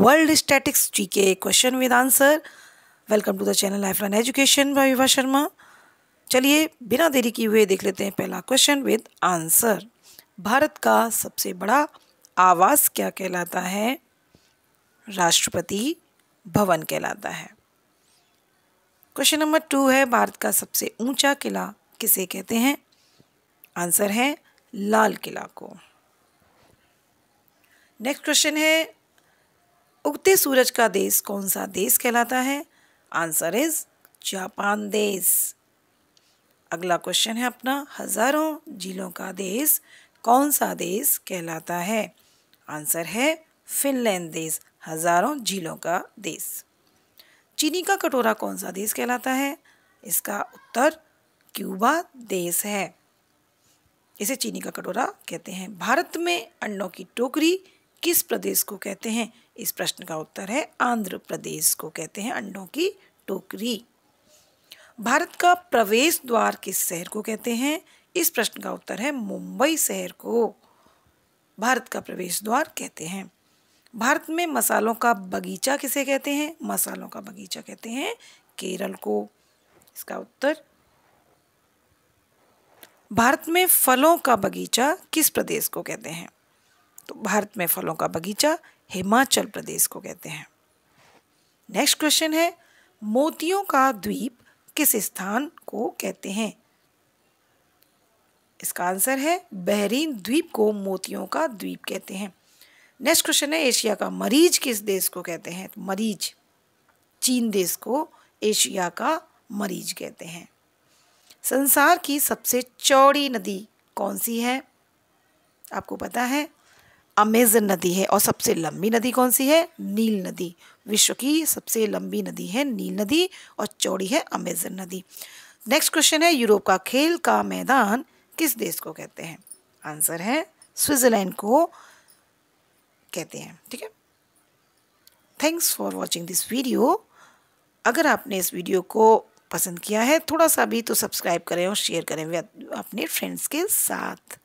world statics G K question with answer welcome to the channel life line education by Vibha Sharma चलिए बिना देरी किए हुए देख लेते हैं पहला क्वेश्चन विद आंसर भारत का सबसे बड़ा आवास क्या कहलाता है राष्ट्रपति भवन कहलाता है क्वेश्चन नंबर टू है भारत का सबसे ऊंचा किला किसे कहते हैं आंसर है लाल किला को नेक्स्ट क्वेश्चन है उगते सूरज का देश कौन सा देश कहलाता है आंसर इज जापान देश अगला क्वेश्चन है अपना हजारों जिलों का देश कौन सा देश कहलाता है आंसर है फिनलैंड देश हजारों जिलों का देश चीनी का कटोरा कौन सा देश कहलाता है इसका उत्तर क्यूबा देश है इसे चीनी का कटोरा कहते हैं भारत में अंडों की टोकरी किस प्रदेश को कहते हैं इस प्रश्न का उत्तर है आंध्र प्रदेश को कहते हैं अंडों की टोकरी भारत का प्रवेश द्वार किस शहर को कहते हैं इस प्रश्न का उत्तर है मुंबई शहर को भारत का प्रवेश द्वार कहते हैं भारत में मसालों का बगीचा किसे कहते हैं मसालों का बगीचा कहते हैं केरल को इसका उत्तर भारत में फलों का बगीचा किस प्रदेश को कहते हैं तो भारत में फलों का बगीचा हिमाचल प्रदेश को कहते हैं नेक्स्ट क्वेश्चन है मोतियों का द्वीप किस स्थान को कहते हैं इसका आंसर है बहरीन द्वीप को मोतियों का द्वीप कहते हैं नेक्स्ट क्वेश्चन है एशिया का मरीज किस देश को कहते हैं तो मरीज चीन देश को एशिया का मरीज कहते हैं संसार की सबसे चौड़ी नदी कौन सी है आपको पता है अमेजन नदी है और सबसे लंबी नदी कौन सी है नील नदी विश्व की सबसे लंबी नदी है नील नदी और चौड़ी है अमेजन नदी नेक्स्ट क्वेश्चन है यूरोप का खेल का मैदान किस देश को कहते हैं आंसर है स्विट्ज़रलैंड को कहते हैं ठीक है thanks for watching this video अगर आपने इस वीडियो को पसंद किया है थोड़ा सा भी तो सब्सक्राइब करें और शेयर करें अपने फ्रेंड्स के साथ